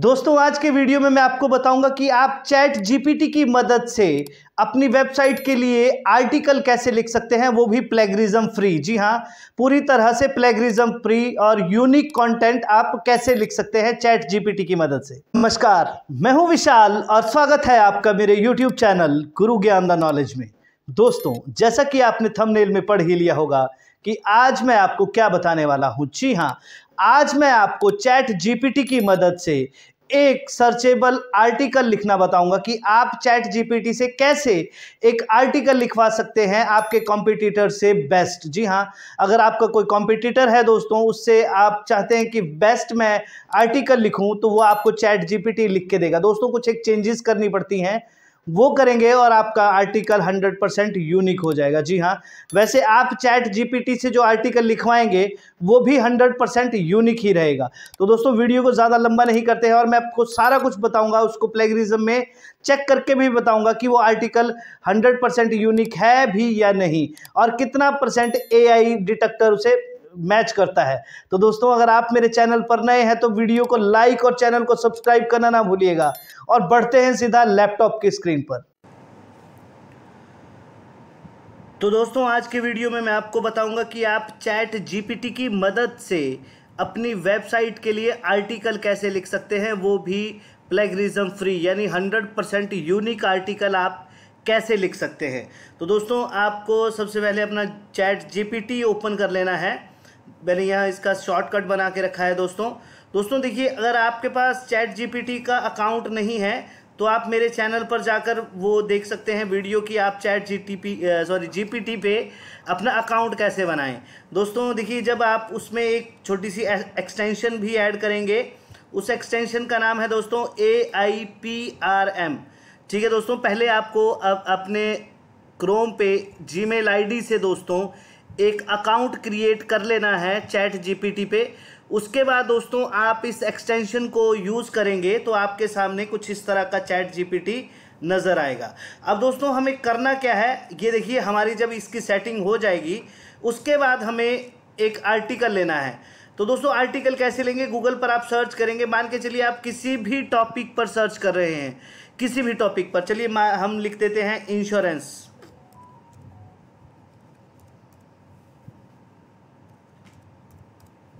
दोस्तों आज के वीडियो में मैं आपको बताऊंगा कि आप चैट जीपीटी की मदद से अपनी वेबसाइट के लिए आर्टिकल कैसे लिख सकते हैं वो भी प्लेगरिज्म फ्री जी हाँ पूरी तरह से प्लेगरिज्म फ्री और यूनिक कंटेंट आप कैसे लिख सकते हैं चैट जीपीटी की मदद से नमस्कार मैं हूं विशाल और स्वागत है आपका मेरे यूट्यूब चैनल गुरु ज्ञान द नॉलेज में दोस्तों जैसा कि आपने थंबनेल में पढ़ ही लिया होगा कि आज मैं आपको क्या बताने वाला हूं जी हां आज मैं आपको चैट जीपीटी की मदद से एक सर्चेबल आर्टिकल लिखना बताऊंगा कि आप चैट जीपीटी से कैसे एक आर्टिकल लिखवा सकते हैं आपके कॉम्पिटिटर से बेस्ट जी हाँ अगर आपका कोई कॉम्पिटिटर है दोस्तों उससे आप चाहते हैं कि बेस्ट मैं आर्टिकल लिखूं तो वो आपको चैट जीपीटी लिख के देगा दोस्तों कुछ एक चेंजेस करनी पड़ती हैं वो करेंगे और आपका आर्टिकल 100 परसेंट यूनिक हो जाएगा जी हाँ वैसे आप चैट जीपीटी से जो आर्टिकल लिखवाएंगे वो भी 100 परसेंट यूनिक ही रहेगा तो दोस्तों वीडियो को ज़्यादा लंबा नहीं करते हैं और मैं आपको सारा कुछ बताऊंगा उसको प्लेगरिज्म में चेक करके भी बताऊंगा कि वो आर्टिकल 100 परसेंट यूनिक है भी या नहीं और कितना परसेंट ए डिटेक्टर उसे मैच करता है तो दोस्तों अगर आप मेरे चैनल पर नए हैं तो वीडियो को लाइक और चैनल को सब्सक्राइब करना ना भूलिएगा और बढ़ते हैं सीधा लैपटॉप की स्क्रीन पर तो दोस्तों आज के वीडियो में मैं आपको बताऊंगा कि आप चैट जीपीटी की मदद से अपनी वेबसाइट के लिए आर्टिकल कैसे लिख सकते हैं वो भी प्लेगरिज्म फ्री यानी 100 परसेंट यूनिक आर्टिकल आप कैसे लिख सकते हैं तो दोस्तों आपको सबसे पहले अपना चैट जीपीटी ओपन कर लेना है मैंने यहाँ इसका शॉर्टकट बना के रखा है दोस्तों दोस्तों देखिए अगर आपके पास चैट जी का अकाउंट नहीं है तो आप मेरे चैनल पर जाकर वो देख सकते हैं वीडियो की आप chat G T P sorry G P T पे अपना अकाउंट कैसे बनाएं दोस्तों देखिए जब आप उसमें एक छोटी सी एक्सटेंशन भी ऐड करेंगे उस एक्सटेंशन का नाम है दोस्तों A I P R M ठीक है दोस्तों पहले आपको अब अपने क्रोम पे जी मेल से दोस्तों एक अकाउंट क्रिएट कर लेना है चैट जीपीटी पे उसके बाद दोस्तों आप इस एक्सटेंशन को यूज़ करेंगे तो आपके सामने कुछ इस तरह का चैट जीपीटी नज़र आएगा अब दोस्तों हमें करना क्या है ये देखिए हमारी जब इसकी सेटिंग हो जाएगी उसके बाद हमें एक आर्टिकल लेना है तो दोस्तों आर्टिकल कैसे लेंगे गूगल पर आप सर्च करेंगे मान के चलिए आप किसी भी टॉपिक पर सर्च कर रहे हैं किसी भी टॉपिक पर चलिए हम लिख देते हैं इंश्योरेंस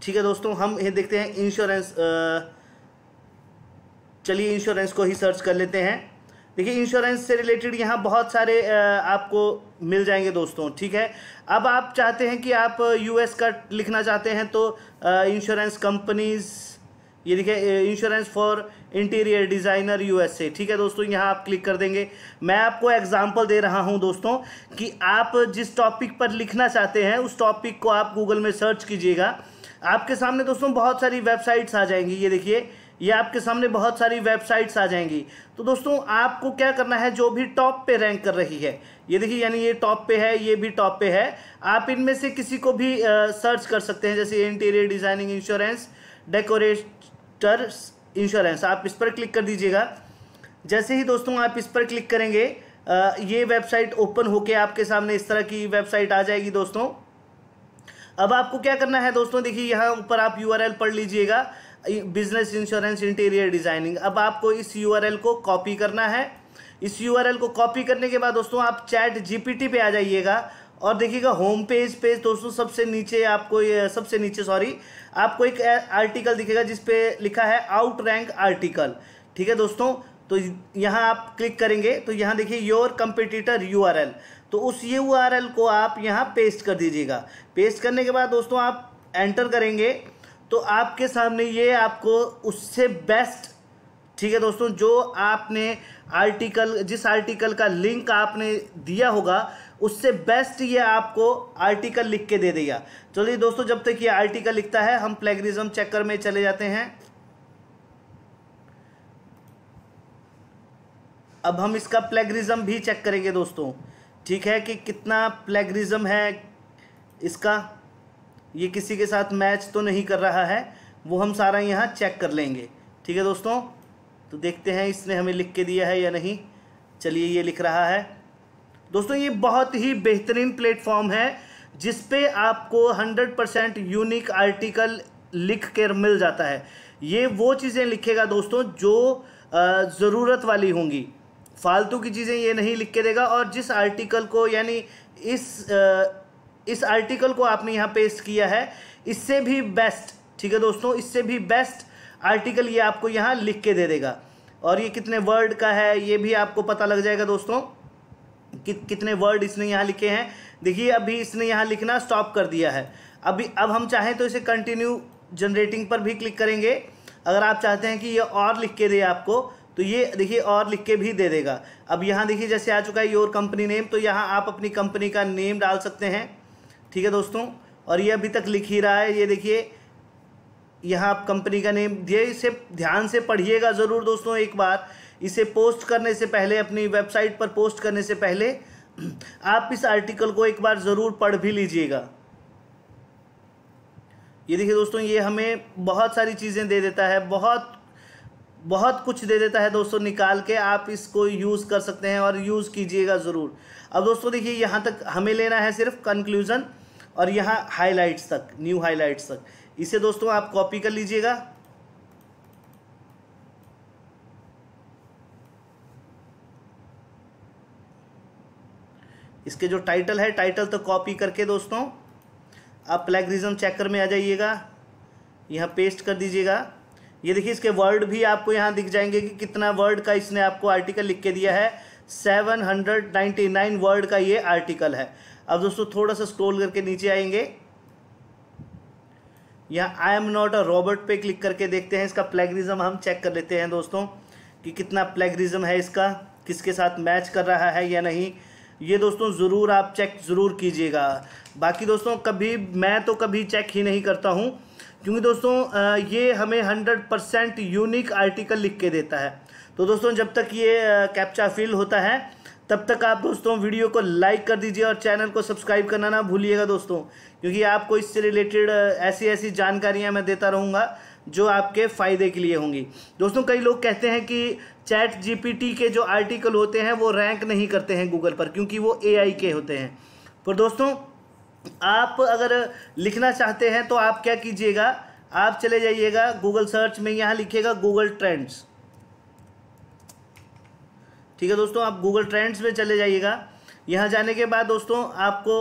ठीक है दोस्तों हम ये देखते हैं इंश्योरेंस चलिए इंश्योरेंस को ही सर्च कर लेते हैं देखिए इंश्योरेंस से रिलेटेड यहाँ बहुत सारे आपको मिल जाएंगे दोस्तों ठीक है अब आप चाहते हैं कि आप यूएस का लिखना चाहते हैं तो इंश्योरेंस कंपनीज़ ये देखिए insurance for interior designer USA ठीक है दोस्तों यहाँ आप क्लिक कर देंगे मैं आपको एग्जांपल दे रहा हूँ दोस्तों कि आप जिस टॉपिक पर लिखना चाहते हैं उस टॉपिक को आप गूगल में सर्च कीजिएगा आपके सामने दोस्तों बहुत सारी वेबसाइट्स आ जाएंगी ये देखिए ये आपके सामने बहुत सारी वेबसाइट्स आ जाएंगी तो दोस्तों आपको क्या करना है जो भी टॉप पे रैंक कर रही है ये देखिए यानी ये टॉप पे है ये भी टॉप पे है आप इनमें से किसी को भी सर्च कर सकते हैं जैसे interior designing insurance decorators insurance आप इस पर क्लिक कर दीजिएगा जैसे ही दोस्तों आप इस पर क्लिक करेंगे आ, ये वेबसाइट ओपन होकर आपके सामने इस तरह की वेबसाइट आ जाएगी दोस्तों अब आपको क्या करना है दोस्तों देखिए यहाँ ऊपर आप यू पढ़ लीजिएगा बिजनेस इंश्योरेंस इंटीरियर डिज़ाइनिंग अब आपको इस यू को कॉपी करना है इस यू को कॉपी करने के बाद दोस्तों आप चैट जीपीटी पे आ जाइएगा और देखिएगा होम पेज पे दोस्तों सबसे नीचे आपको ये सबसे नीचे सॉरी आपको एक आर्टिकल दिखेगा जिस पे लिखा है आउट रैंक आर्टिकल ठीक है दोस्तों तो यहाँ आप क्लिक करेंगे तो यहाँ देखिए योर कंपिटिटर यू तो उस ये यू को आप यहाँ पेस्ट कर दीजिएगा पेस्ट करने के बाद दोस्तों आप एंटर करेंगे तो आपके सामने ये आपको उससे बेस्ट ठीक है दोस्तों जो आपने आर्टिकल जिस आर्टिकल का लिंक आपने दिया होगा उससे बेस्ट ये आपको आर्टिकल लिख के दे देगा चलिए दोस्तों जब तक ये आर्टिकल लिखता है हम प्लेगरिज्म चेकर में चले जाते हैं अब हम इसका प्लेगरिज्म भी चेक करेंगे दोस्तों ठीक है कि कितना प्लेगरिज्म है इसका ये किसी के साथ मैच तो नहीं कर रहा है वो हम सारा यहाँ चेक कर लेंगे ठीक है दोस्तों तो देखते हैं इसने हमें लिख के दिया है या नहीं चलिए ये लिख रहा है दोस्तों ये बहुत ही बेहतरीन प्लेटफॉर्म है जिस पे आपको 100 परसेंट यूनिक आर्टिकल लिख कर मिल जाता है ये वो चीज़ें लिखेगा दोस्तों जो ज़रूरत वाली होंगी फालतू की चीज़ें ये नहीं लिख के देगा और जिस आर्टिकल को यानी इस इस आर्टिकल को आपने यहाँ पेस्ट किया है इससे भी बेस्ट ठीक है दोस्तों इससे भी बेस्ट आर्टिकल ये आपको यहाँ लिख के दे देगा और ये कितने वर्ड का है ये भी आपको पता लग जाएगा दोस्तों कि, कितने वर्ड इसने यहाँ लिखे हैं देखिए अभी इसने यहाँ लिखना स्टॉप कर दिया है अभी अब हम चाहें तो इसे कंटिन्यू जनरेटिंग पर भी क्लिक करेंगे अगर आप चाहते हैं कि ये और लिख के दे आपको तो ये देखिए और लिख के भी दे देगा अब यहाँ देखिए जैसे आ चुका है योर कंपनी नेम तो यहाँ आप अपनी कंपनी का नेम डाल सकते हैं ठीक है दोस्तों और ये अभी तक लिख ही रहा है ये देखिए यहाँ आप कंपनी का नेम ये इसे ध्यान से पढ़िएगा ज़रूर दोस्तों एक बार इसे पोस्ट करने से पहले अपनी वेबसाइट पर पोस्ट करने से पहले आप इस आर्टिकल को एक बार ज़रूर पढ़ भी लीजिएगा ये देखिए दोस्तों ये हमें बहुत सारी चीज़ें दे देता है बहुत बहुत कुछ दे देता है दोस्तों निकाल के आप इसको यूज़ कर सकते हैं और यूज़ कीजिएगा ज़रूर अब दोस्तों देखिए यहाँ तक हमें लेना है सिर्फ कंक्लूज़न और यहाँ हाईलाइट्स तक न्यू हाईलाइट्स तक इसे दोस्तों आप कॉपी कर लीजिएगा इसके जो टाइटल है टाइटल तो कॉपी करके दोस्तों आप प्लेग्रिजम चेकर में आ जाइएगा यहाँ पेस्ट कर दीजिएगा ये देखिए इसके वर्ड भी आपको यहाँ दिख जाएंगे कि कितना वर्ड का इसने आपको आर्टिकल लिख के दिया है 799 वर्ड का ये आर्टिकल है अब दोस्तों थोड़ा सा स्क्रॉल करके नीचे आएंगे यहाँ I am not a robot पे क्लिक करके देखते हैं इसका प्लेगरिज्म हम चेक कर लेते हैं दोस्तों कि कितना प्लेगरिज्म है इसका किसके साथ मैच कर रहा है या नहीं ये दोस्तों ज़रूर आप चेक ज़रूर कीजिएगा बाकी दोस्तों कभी मैं तो कभी चेक ही नहीं करता हूँ क्योंकि दोस्तों ये हमें हंड्रेड परसेंट यूनिक आर्टिकल लिख के देता है तो दोस्तों जब तक ये कैप्चा फिल होता है तब तक आप दोस्तों वीडियो को लाइक कर दीजिए और चैनल को सब्सक्राइब करना ना भूलिएगा दोस्तों क्योंकि आपको इससे रिलेटेड ऐसी ऐसी जानकारियाँ मैं देता रहूँगा जो आपके फ़ायदे के लिए होंगी दोस्तों कई लोग कहते हैं कि चैट जीपीटी के जो आर्टिकल होते हैं वो रैंक नहीं करते हैं गूगल पर क्योंकि वो एआई के होते हैं पर दोस्तों आप अगर लिखना चाहते हैं तो आप क्या कीजिएगा आप चले जाइएगा गूगल सर्च में यहाँ लिखिएगा गूगल ट्रेंड्स ठीक है दोस्तों आप गूगल ट्रेंड्स में चले जाइएगा यहाँ जाने के बाद दोस्तों आपको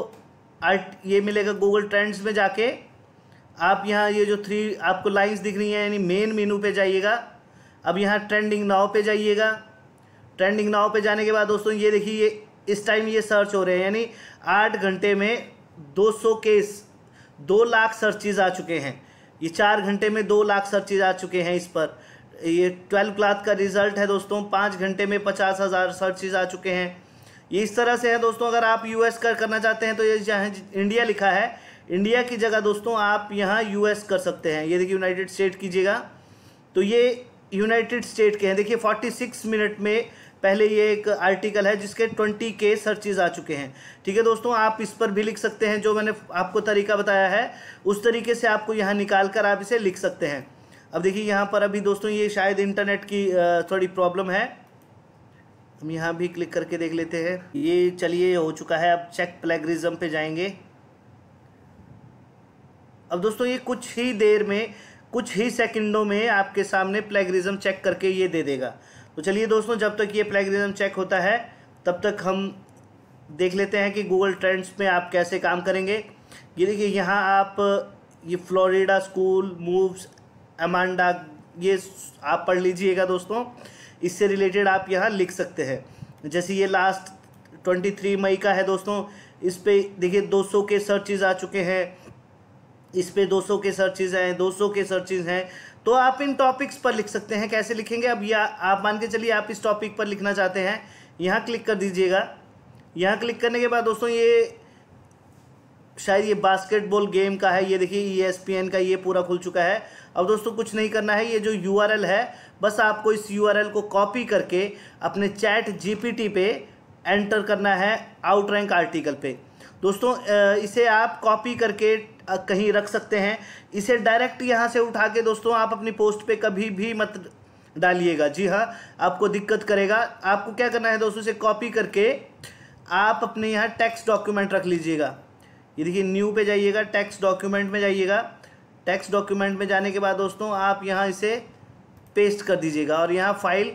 आर्ट ये मिलेगा गूगल ट्रेंड्स में जाके आप यहाँ ये जो थ्री आपको लाइंस दिख रही हैं यानी मेन मेनू पे जाइएगा अब यहाँ ट्रेंडिंग नाव पे जाइएगा ट्रेंडिंग नाव पे जाने के बाद दोस्तों ये देखिए ये इस टाइम ये सर्च हो रहे हैं यानी आठ घंटे में 200 केस दो लाख सर्चिज आ चुके हैं ये चार घंटे में दो लाख सर्चिज आ चुके हैं इस पर ये ट्वेल्व क्लाथ का रिजल्ट है दोस्तों पाँच घंटे में पचास हज़ार सर्चेज आ चुके हैं ये इस तरह से है दोस्तों अगर आप यूएस कर करना चाहते हैं तो ये जहाँ इंडिया लिखा है इंडिया की जगह दोस्तों आप यहाँ यूएस कर सकते हैं ये देखिए यूनाइटेड स्टेट कीजिएगा तो ये यूनाइटेड स्टेट के हैं देखिए 46 मिनट में पहले ये एक आर्टिकल है जिसके 20 के चीज आ चुके हैं ठीक है दोस्तों आप इस पर भी लिख सकते हैं जो मैंने आपको तरीका बताया है उस तरीके से आपको यहाँ निकाल कर आप इसे लिख सकते हैं अब देखिए यहाँ पर अभी दोस्तों ये शायद इंटरनेट की थोड़ी प्रॉब्लम है हम यहाँ भी क्लिक करके देख लेते हैं ये चलिए हो चुका है अब चेक प्लेग्रिज्म पे जाएंगे अब दोस्तों ये कुछ ही देर में कुछ ही सेकंडों में आपके सामने प्लेगरिज्म चेक करके ये दे देगा तो चलिए दोस्तों जब तक ये प्लेगरिज्म चेक होता है तब तक हम देख लेते हैं कि गूगल ट्रेंड्स में आप कैसे काम करेंगे ये देखिए यहाँ आप ये फ्लोरिडा स्कूल मूव्स अमांडा ये आप पढ़ लीजिएगा दोस्तों इससे रिलेटेड आप यहाँ लिख सकते हैं जैसे ये लास्ट ट्वेंटी थ्री मई का है दोस्तों इस पर देखिए दो सौ के सर्चेज आ चुके हैं इस पे 200 के सर्चेज हैं 200 के सर्चेज हैं तो आप इन टॉपिक्स पर लिख सकते हैं कैसे लिखेंगे अब या आप मान के चलिए आप इस टॉपिक पर लिखना चाहते हैं यहाँ क्लिक कर दीजिएगा यहाँ क्लिक करने के बाद दोस्तों ये शायद ये बास्केटबॉल गेम का है ये देखिए ई e का ये पूरा खुल चुका है अब दोस्तों कुछ नहीं करना है ये जो यू है बस आपको इस यू को कॉपी करके अपने चैट जी पे एंटर करना है आउट रैंक आर्टिकल पे दोस्तों इसे आप कॉपी करके कहीं रख सकते हैं इसे डायरेक्ट यहाँ से उठा के दोस्तों आप अपनी पोस्ट पे कभी भी मत डालिएगा जी हाँ आपको दिक्कत करेगा आपको क्या करना है दोस्तों इसे कॉपी करके आप अपने यहाँ टैक्स डॉक्यूमेंट रख लीजिएगा ये देखिए न्यू पे जाइएगा टैक्स डॉक्यूमेंट में जाइएगा टैक्स डॉक्यूमेंट में जाने के बाद दोस्तों आप यहाँ इसे पेस्ट कर दीजिएगा और यहाँ फाइल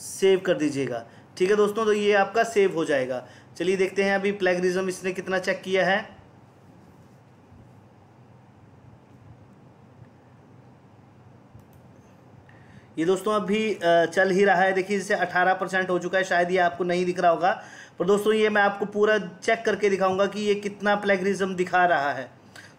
सेव कर दीजिएगा ठीक है दोस्तों तो ये आपका सेव हो जाएगा चलिए देखते हैं अभी प्लेगरिज्म इसने कितना चेक किया है ये दोस्तों अभी चल ही रहा है देखिए जैसे 18 परसेंट हो चुका है शायद ये आपको नहीं दिख रहा होगा पर दोस्तों ये मैं आपको पूरा चेक करके दिखाऊंगा कि ये कितना प्लेगरिज्म दिखा रहा है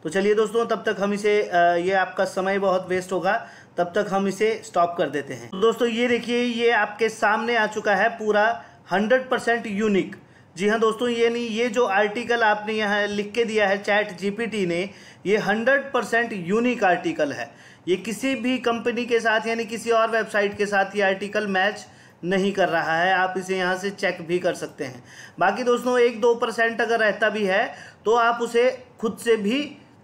तो चलिए दोस्तों तब तक हम इसे ये आपका समय बहुत वेस्ट होगा तब तक हम इसे स्टॉप कर देते हैं दोस्तों ये देखिए ये आपके सामने आ चुका है पूरा हंड्रेड परसेंट यूनिक जी हाँ दोस्तों ये नहीं ये जो आर्टिकल आपने यहाँ लिख के दिया है चैट जीपीटी ने ये हंड्रेड परसेंट यूनिक आर्टिकल है ये किसी भी कंपनी के साथ यानी किसी और वेबसाइट के साथ ये आर्टिकल मैच नहीं कर रहा है आप इसे यहाँ से चेक भी कर सकते हैं बाकी दोस्तों एक दो परसेंट अगर रहता भी है तो आप उसे खुद से भी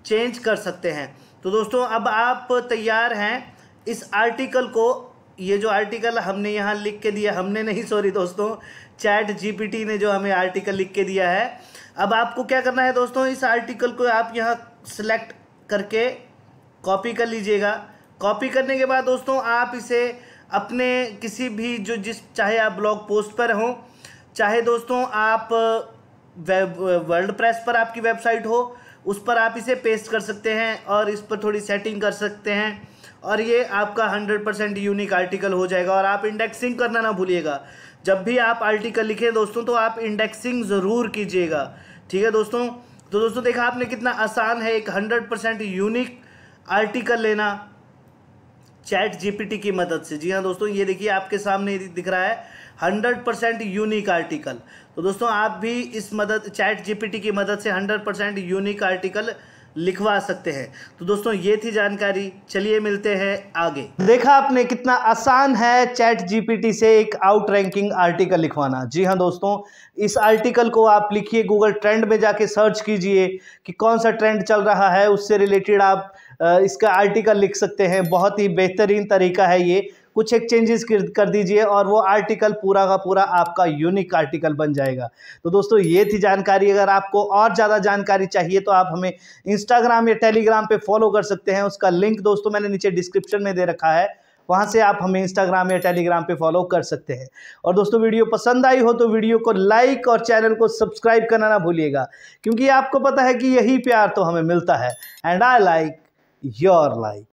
चेंज कर सकते हैं तो दोस्तों अब आप तैयार हैं इस आर्टिकल को ये जो आर्टिकल हमने यहाँ लिख के दिया हमने नहीं सॉरी दोस्तों चैट जीपीटी ने जो हमें आर्टिकल लिख के दिया है अब आपको क्या करना है दोस्तों इस आर्टिकल को आप यहाँ सेलेक्ट करके कॉपी कर लीजिएगा कॉपी करने के बाद दोस्तों आप इसे अपने किसी भी जो जिस चाहे आप ब्लॉग पोस्ट पर हो चाहे दोस्तों आप वर्ल्ड प्रेस पर आपकी वेबसाइट हो उस पर आप इसे पेस्ट कर सकते हैं और इस पर थोड़ी सेटिंग कर सकते हैं और ये आपका हंड्रेड परसेंट यूनिक आर्टिकल हो जाएगा और आप इंडेक्सिंग करना ना भूलिएगा जब भी आप आर्टिकल लिखें दोस्तों तो आप इंडेक्सिंग ज़रूर कीजिएगा ठीक है दोस्तों तो दोस्तों देखा आपने कितना आसान है एक हंड्रेड परसेंट यूनिक आर्टिकल लेना चैट जीपीटी की मदद से जी हाँ दोस्तों ये देखिए आपके सामने दिख रहा है हंड्रेड परसेंट यूनिक आर्टिकल तो दोस्तों आप भी इस मदद चैट जीपीटी की मदद से हंड्रेड परसेंट यूनिक आर्टिकल लिखवा सकते हैं तो दोस्तों ये थी जानकारी चलिए मिलते हैं आगे देखा आपने कितना आसान है चैट जीपीटी से एक आउट रैंकिंग आर्टिकल लिखवाना जी हाँ दोस्तों इस आर्टिकल को आप लिखिए गूगल ट्रेंड में जाके सर्च कीजिए कि कौन सा ट्रेंड चल रहा है उससे रिलेटेड आप इसका आर्टिकल लिख सकते हैं बहुत ही बेहतरीन तरीका है ये कुछ एक चेंजेस कर दीजिए और वो आर्टिकल पूरा का पूरा आपका यूनिक आर्टिकल बन जाएगा तो दोस्तों ये थी जानकारी अगर आपको और ज़्यादा जानकारी चाहिए तो आप हमें इंस्टाग्राम या टेलीग्राम पे फॉलो कर सकते हैं उसका लिंक दोस्तों मैंने नीचे डिस्क्रिप्शन में दे रखा है वहाँ से आप हमें इंस्टाग्राम या टेलीग्राम पर फॉलो कर सकते हैं और दोस्तों वीडियो पसंद आई हो तो वीडियो को लाइक और चैनल को सब्सक्राइब करना ना भूलिएगा क्योंकि आपको पता है कि यही प्यार तो हमें मिलता है and I like your life.